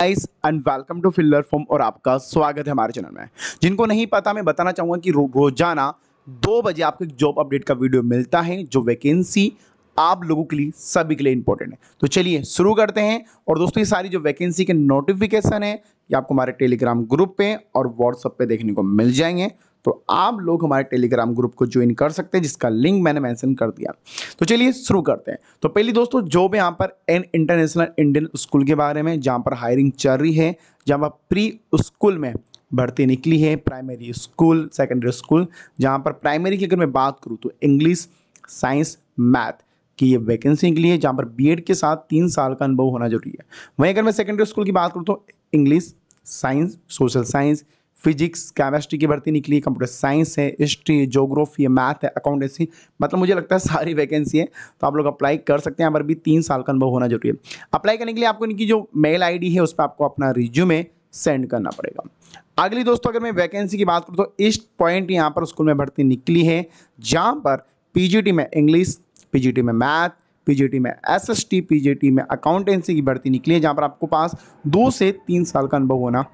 guys and welcome to filler form और आपका स्वागत है हमारे चैनल में जिनको नहीं पता मैं बताना चाहूंगा कि रोजाना दो बजे आपको एक जॉब अपडेट का वीडियो मिलता है जो वैकेंसी आप लोगों के लिए सभी के लिए इंपॉर्टेंट है तो चलिए शुरू करते हैं और दोस्तों ये सारी जो वैकेंसी के नोटिफिकेशन है ये आपको हमारे टेलीग्राम ग्रुप पे और व्हाट्सअप पे देखने को मिल जाएंगे तो आप लोग हमारे टेलीग्राम ग्रुप को ज्वाइन कर सकते हैं जिसका लिंक मैंने मेंशन कर दिया तो चलिए शुरू करते हैं तो पहली दोस्तों जॉब यहाँ पर एन इंटरनेशनल इंडियन स्कूल के बारे में जहाँ पर हायरिंग चल रही है जहाँ पर प्री स्कूल में भर्ती निकली है प्राइमरी स्कूल सेकेंडरी स्कूल जहाँ पर प्राइमरी की अगर मैं बात करूँ तो इंग्लिश साइंस मैथ कि ये वैकेंसी निकली है जहाँ पर बी के साथ तीन साल का अनुभव होना जरूरी है वहीं अगर मैं सेकेंडरी स्कूल की बात करूँ तो English science social science physics chemistry की भर्ती निकली कंप्यूटर साइंस है हिस्ट्री जोग्राफी है मैथ है अकाउंटेंसी मतलब मुझे लगता है सारी वैकेंसी है तो आप लोग अप्लाई कर सकते हैं यहाँ पर भी तीन साल का अनुभव होना जरूरी है अप्लाई करने के लिए आपको इनकी जो मेल आईडी है उस पर आपको अपना रिज्यूमे सेंड करना पड़ेगा अगली दोस्तों अगर मैं वैकेंसी की बात करूँ तो ईस्ट पॉइंट यहाँ पर स्कूल में भर्ती निकली है जहाँ पर पी में इंग्लिश पीजीटी में मैथ पीजीटी में एसएसटी पीजीटी में अकाउंटेंसी की भर्ती निकली है जहाँ पर आपको पास दो से तीन साल का अनुभव होना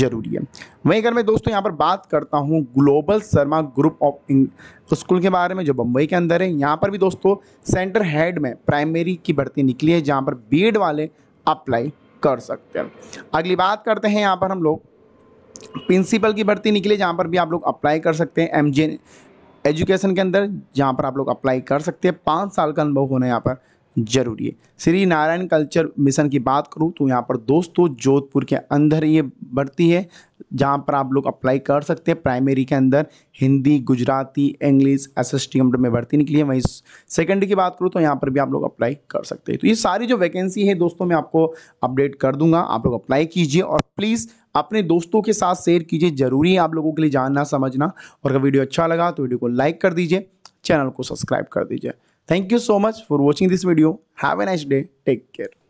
जरूरी है वहीं अगर मैं दोस्तों यहाँ पर बात करता हूँ global Sharma group of school के बारे में जो बम्बई के अंदर है यहाँ पर भी दोस्तों सेंटर हेड में प्राइमरी की भर्ती निकली है जहाँ पर बी वाले अप्लाई कर सकते हैं अगली बात करते हैं यहाँ पर हम लोग प्रिंसिपल की भर्ती निकली जहाँ पर भी आप लोग अप्लाई कर सकते हैं एम एजुकेशन के अंदर जहाँ पर आप लोग अप्लाई कर सकते हैं पाँच साल का अनुभव होना यहाँ पर जरूरी है श्री नारायण कल्चर मिशन की बात करूँ तो यहाँ पर दोस्तों जोधपुर के अंदर ये बढ़ती है जहाँ पर आप लोग अप्लाई कर सकते हैं प्राइमरी के अंदर Hindi Gujarati English S S T में भर्ती निकली है वहीं सेकेंडरी की बात करूँ तो यहाँ पर भी आप लोग अप्लाई कर सकते हैं तो ये सारी जो वैकेंसी है दोस्तों मैं आपको अपडेट कर दूंगा आप लोग अप्लाई कीजिए और प्लीज़ अपने दोस्तों के साथ शेयर कीजिए जरूरी है आप लोगों के लिए जानना समझना और अगर वीडियो अच्छा लगा तो वीडियो को लाइक कर दीजिए चैनल को सब्सक्राइब कर दीजिए thank you so much for watching this video have a nice day take care